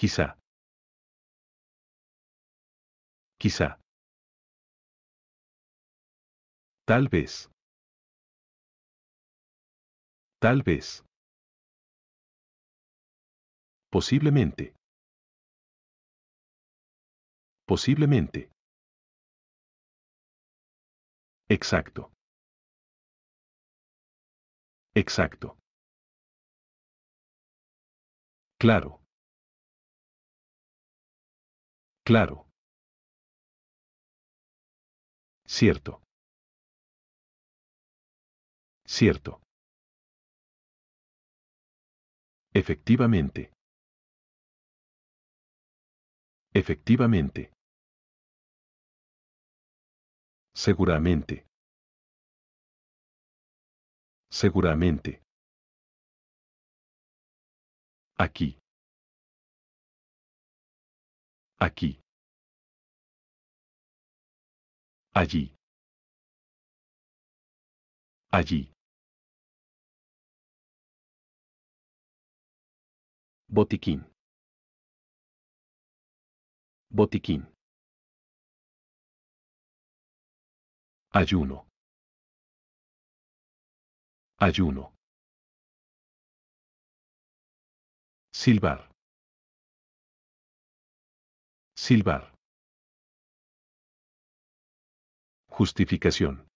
Quizá. Quizá. Tal vez. Tal vez. Posiblemente. Posiblemente. Exacto. Exacto. Claro. Claro. Cierto. Cierto. Efectivamente. Efectivamente. Seguramente. Seguramente. Aquí. Aquí. Allí. Allí. Botiquín. Botiquín. Ayuno. Ayuno. Silbar. Silbar. Justificación.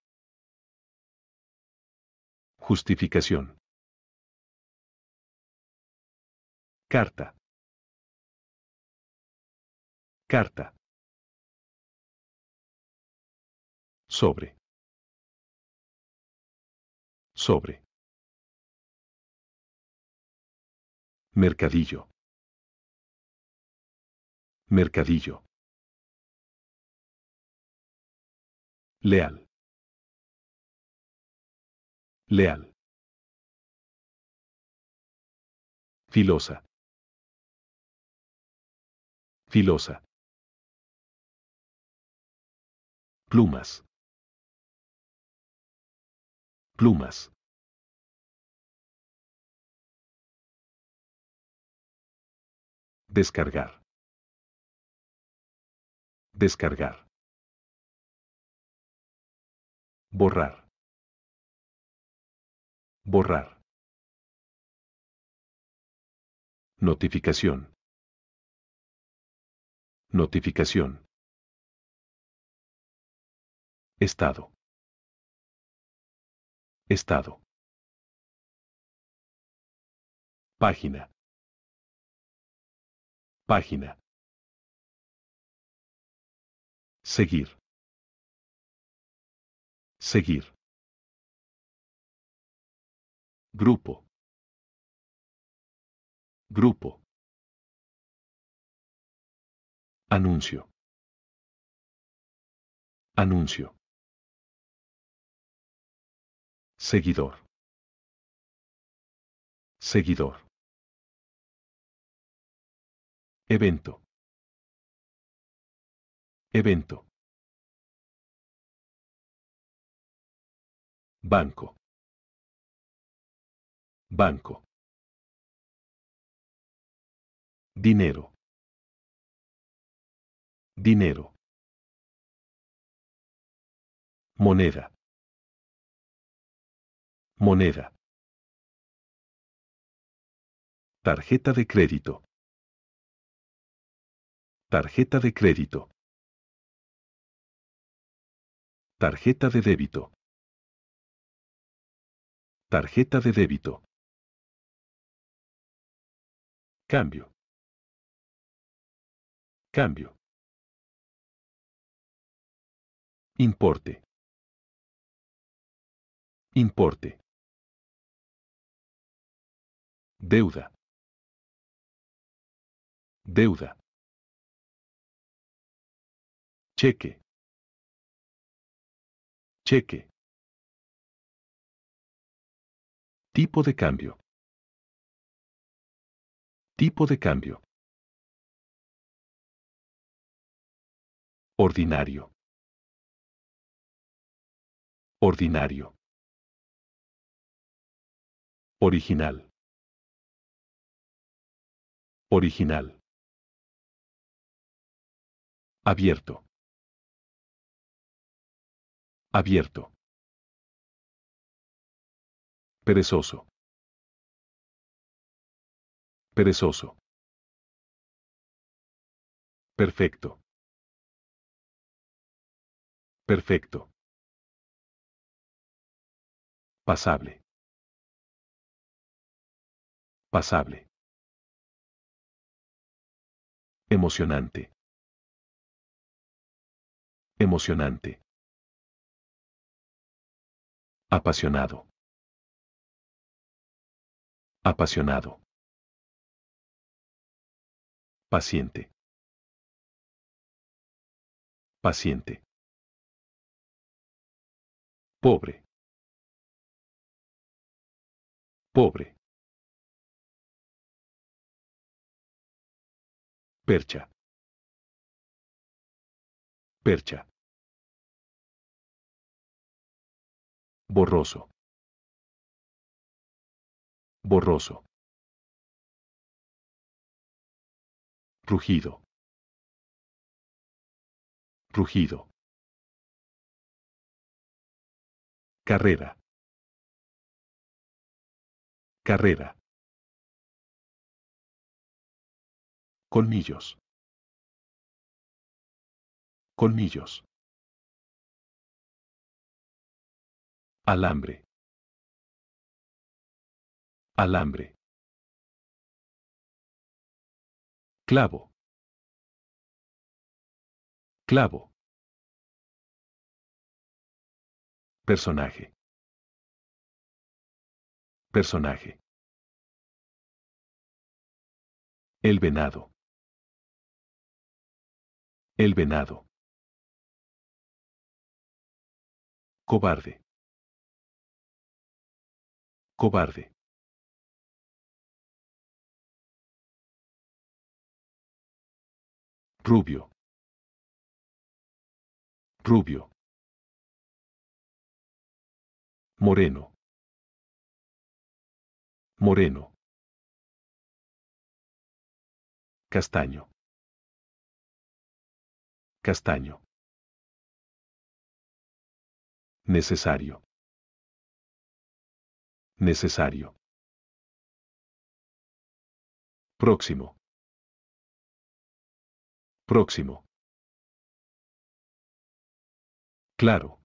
Justificación. Carta. Carta. Sobre. Sobre. Mercadillo. Mercadillo. Leal. Leal. Filosa. Filosa. Plumas. Plumas. Descargar. Descargar. Borrar. Borrar. Notificación. Notificación. Estado. Estado. Página. Página. Seguir. Seguir. Grupo. Grupo. Anuncio. Anuncio. Seguidor. Seguidor. Evento evento banco banco dinero dinero moneda moneda tarjeta de crédito tarjeta de crédito Tarjeta de débito. Tarjeta de débito. Cambio. Cambio. Importe. Importe. Deuda. Deuda. Cheque. Cheque. Tipo de cambio. Tipo de cambio. Ordinario. Ordinario. Original. Original. Abierto. Abierto. Perezoso. Perezoso. Perfecto. Perfecto. Pasable. Pasable. Emocionante. Emocionante. Apasionado. Apasionado. Paciente. Paciente. Pobre. Pobre. Percha. Percha. borroso, borroso, rugido, rugido, carrera, carrera, colmillos, colmillos Alambre. Alambre. Clavo. Clavo. Personaje. Personaje. El venado. El venado. Cobarde cobarde Rubio. Rubio. Moreno. Moreno. Castaño. Castaño. Necesario necesario. Próximo. Próximo. Claro.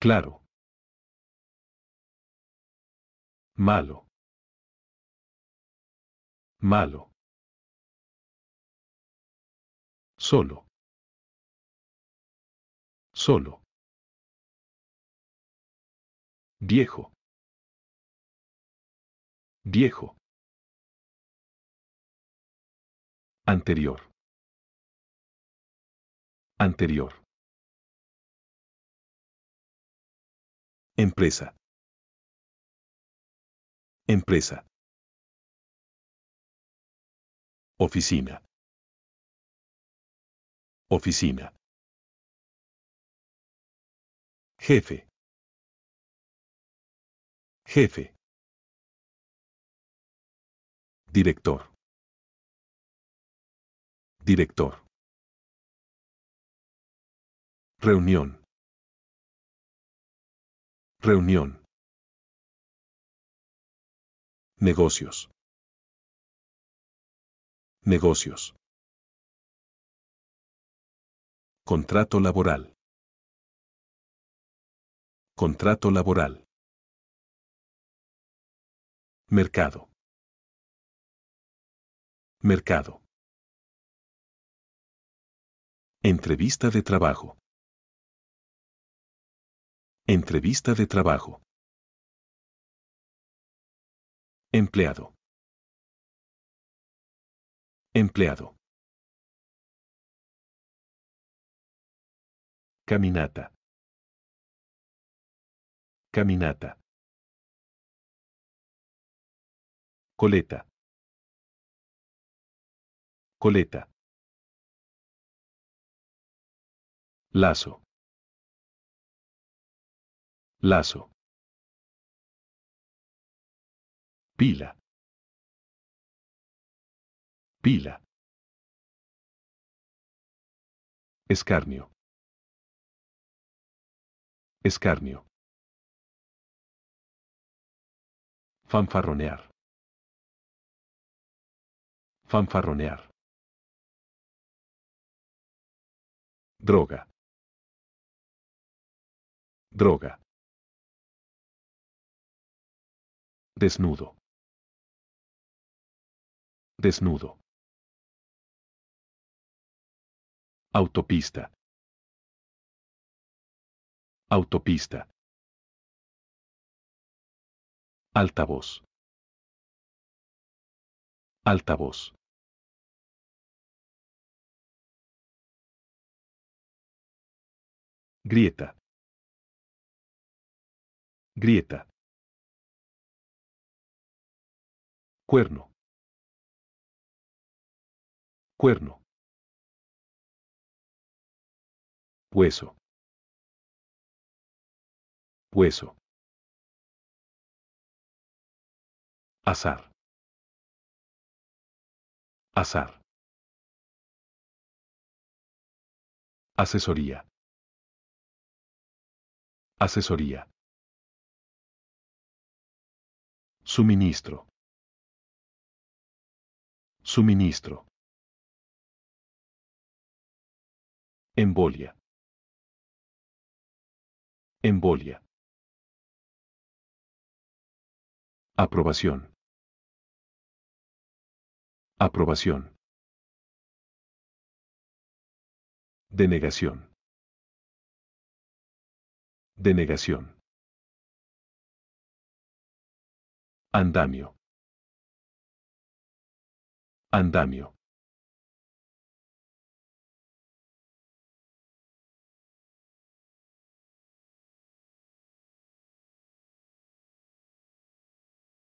Claro. Malo. Malo. Solo. Solo. Viejo. Viejo. Anterior. Anterior. Empresa. Empresa. Oficina. Oficina. Jefe. Jefe. Director. Director. Reunión. Reunión. Negocios. Negocios. Contrato laboral. Contrato laboral. Mercado. Mercado. Entrevista de trabajo. Entrevista de trabajo. Empleado. Empleado. Caminata. Caminata. Coleta. Coleta. Lazo. Lazo. Pila. Pila. Escarnio. Escarnio. Fanfarronear fanfarronear. Droga. Droga. Desnudo. Desnudo. Autopista. Autopista. Altavoz. Altavoz. Grieta. Grieta. Cuerno. Cuerno. Hueso. Hueso. Azar. Azar. Asesoría. Asesoría. Suministro. Suministro. Embolia. Embolia. Aprobación. Aprobación. Denegación. Denegación. Andamio. Andamio.